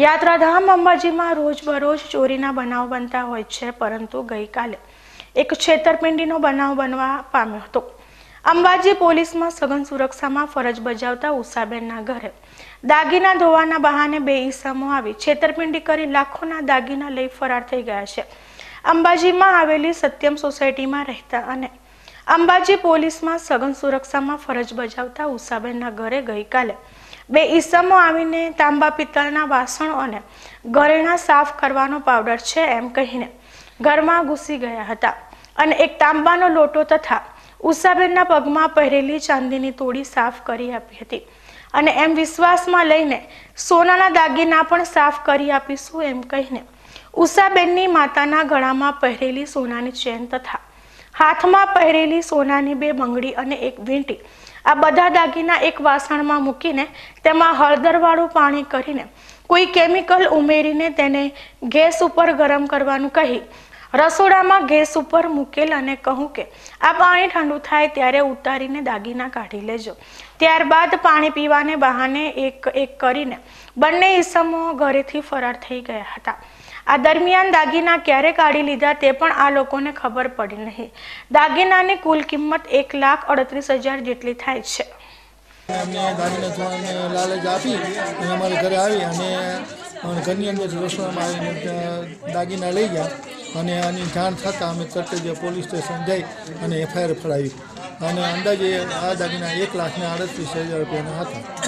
યાત્રાધામ અંબાજીમાં રોજબરોજ ચોરીના બનાવ બનતા હોય છે પરંતુ ગઈકાલે એક છેતરપિંડીનો બનાવ બનવા પામ્યો હતો અંબાજી પોલીસમાં સઘન સુરક્ષામાં ફરજ બજાવતા ઉષાબેનના ઘરે દાગીના ધોવાના બહાને બે ઈસમો આવી છેતરપિંડી કરી લાખોના દાગીના લઈ ફરાર થઈ ગયા છે અંબાજીમાં આવેલી સત્યમ સોસાયટીમાં રહેતા અને અંબાજી પોલીસમાં સઘન સુરક્ષામાં ફરજ બજાવતા ઉષાબેનના ઘરે ગઈકાલે બે ઈસમો આવીને તાંબા પિત્તળના વાસણો અને ઘરેણા સાફ કરવાનો પાવડર છે એમ કહીને ઘરમાં ઘૂસી ગયા હતા અને એક તાંબાનો લોટો તથા ઉષાબેનના પગમાં પહેરેલી ચાંદીની તોડી સાફ કરી આપી હતી અને એમ વિશ્વાસમાં લઈને સોનાના દાગીના પણ સાફ કરી આપીશું એમ કહીને ઉષાબેનની માતાના ગળામાં પહેરેલી સોનાની ચેન તથા હાથમાં પહેરેલી સોનાની બે બંગડી અને એક વીંટી આ બધા દાગીના એક વાસણમાં મૂકીને તેમાં હળદરવાળું પાણી કરીને કોઈ કેમિકલ ઉમેરીને તેને ગેસ ઉપર ગરમ કરવાનું કહી રસોડામાં ગેસ ઉપર મૂકેલ અને કહું કે આ પાણી ઠંડુ થાય ત્યારે ઉતારીને દાગીના કાઢી લેજો ત્યારબાદ પાણી પીવાને બહાને એક એક કરીને બંને ઈસમો ઘરેથી ફરાર થઈ ગયા હતા આ દરમિયાન દાગીના ક્યારે કાઢી લીધા તે પણ આ લોકોને ખબર પડી નહીં દાગીનાની કુલ કિંમત એક લાખ અડત્રીસ હજાર જેટલી થાય છે અમને લાલચ આપી અને ઘરે આવી અને ઘરની અંદર રસોડામાં દાગીના લઈ ગયા અને આની જાણ થતાં અમે તરત જ પોલીસ સ્ટેશન જઈ અને એફઆઈઆર ફડાવી અને અંદાજે આ દાગીના એક લાખને અડત્રીસ હજાર રૂપિયાના હતા